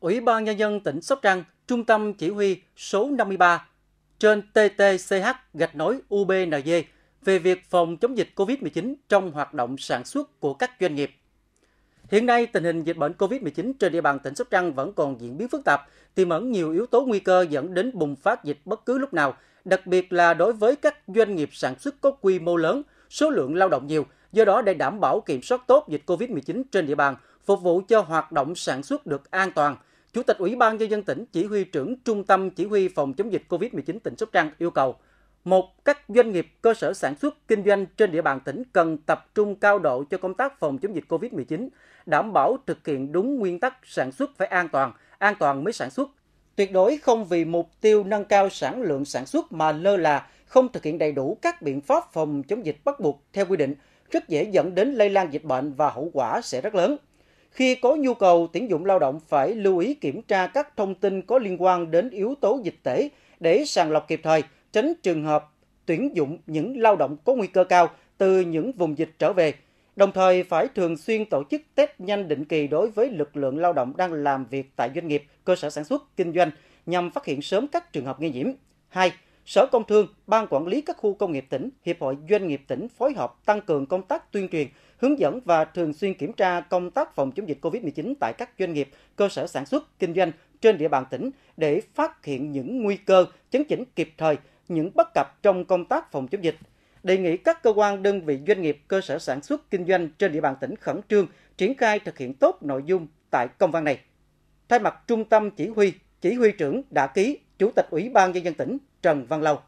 Ủy ban Nhân dân tỉnh Sóc Trăng, Trung tâm Chỉ huy số 53 trên TTCH gạch nối UBND về việc phòng chống dịch COVID-19 trong hoạt động sản xuất của các doanh nghiệp. Hiện nay, tình hình dịch bệnh COVID-19 trên địa bàn tỉnh Sóc Trăng vẫn còn diễn biến phức tạp, tiềm ẩn nhiều yếu tố nguy cơ dẫn đến bùng phát dịch bất cứ lúc nào, đặc biệt là đối với các doanh nghiệp sản xuất có quy mô lớn, số lượng lao động nhiều. Do đó, để đảm bảo kiểm soát tốt dịch COVID-19 trên địa bàn, phục vụ cho hoạt động sản xuất được an toàn – Chủ tịch Ủy ban nhân dân tỉnh chỉ huy trưởng Trung tâm chỉ huy phòng chống dịch COVID-19 tỉnh Sóc Trăng yêu cầu một, các doanh nghiệp, cơ sở sản xuất, kinh doanh trên địa bàn tỉnh cần tập trung cao độ cho công tác phòng chống dịch COVID-19, đảm bảo thực hiện đúng nguyên tắc sản xuất phải an toàn, an toàn mới sản xuất. Tuyệt đối không vì mục tiêu nâng cao sản lượng sản xuất mà lơ là, không thực hiện đầy đủ các biện pháp phòng chống dịch bắt buộc theo quy định, rất dễ dẫn đến lây lan dịch bệnh và hậu quả sẽ rất lớn. Khi có nhu cầu, tuyển dụng lao động phải lưu ý kiểm tra các thông tin có liên quan đến yếu tố dịch tễ để sàng lọc kịp thời, tránh trường hợp tuyển dụng những lao động có nguy cơ cao từ những vùng dịch trở về. Đồng thời phải thường xuyên tổ chức test nhanh định kỳ đối với lực lượng lao động đang làm việc tại doanh nghiệp, cơ sở sản xuất, kinh doanh nhằm phát hiện sớm các trường hợp nghi nhiễm. 2 Sở Công Thương, Ban Quản lý các khu công nghiệp tỉnh, Hiệp hội Doanh nghiệp tỉnh phối hợp tăng cường công tác tuyên truyền, hướng dẫn và thường xuyên kiểm tra công tác phòng chống dịch COVID-19 tại các doanh nghiệp, cơ sở sản xuất, kinh doanh trên địa bàn tỉnh để phát hiện những nguy cơ, chấn chỉnh kịp thời những bất cập trong công tác phòng chống dịch. Đề nghị các cơ quan đơn vị doanh nghiệp, cơ sở sản xuất, kinh doanh trên địa bàn tỉnh khẩn trương triển khai thực hiện tốt nội dung tại công văn này. Thay mặt Trung tâm Chỉ huy, Chỉ huy trưởng đã ký Chủ tịch Ủy ban Nhân dân tỉnh Trần Văn Lâu.